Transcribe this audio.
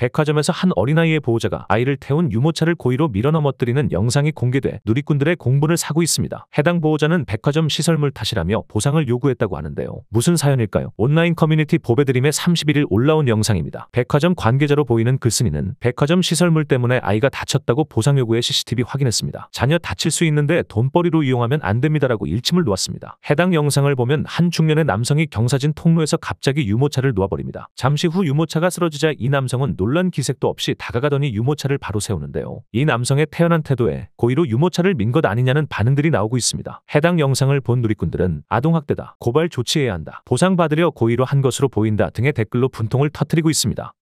백화점에서 한 어린아이의 보호자가 아이를 태운 유모차를 고의로 밀어넘어뜨리는 영상이 공개돼 누리꾼들의 공분을 사고 있습니다. 해당 보호자는 백화점 시설물 탓이라며 보상을 요구했다고 하는데요. 무슨 사연일까요? 온라인 커뮤니티 보배드림에 31일 올라온 영상입니다. 백화점 관계자로 보이는 글쓴이는 백화점 시설물 때문에 아이가 다쳤다고 보상 요구에 CCTV 확인했습니다. 자녀 다칠 수 있는데 돈벌이로 이용하면 안 됩니다라고 일침을 놓았습니다. 해당 영상을 보면 한 중년의 남성이 경사진 통로에서 갑자기 유모차를 놓아버립니다. 잠시 후 유모차가 쓰러지자 이 남성은 놀라 놀란 기색도 없이 다가가더니 유모차를 바로 세우는데요. 이 남성의 태연한 태도에 고의로 유모차를 민 것 아니냐는 반응들이 나오고 있습니다. 해당 영상을 본 누리꾼들은 아동학대다, 고발 조치해야 한다, 보상받으려 고의로 한 것으로 보인다 등의 댓글로 분통을 터뜨리고 있습니다.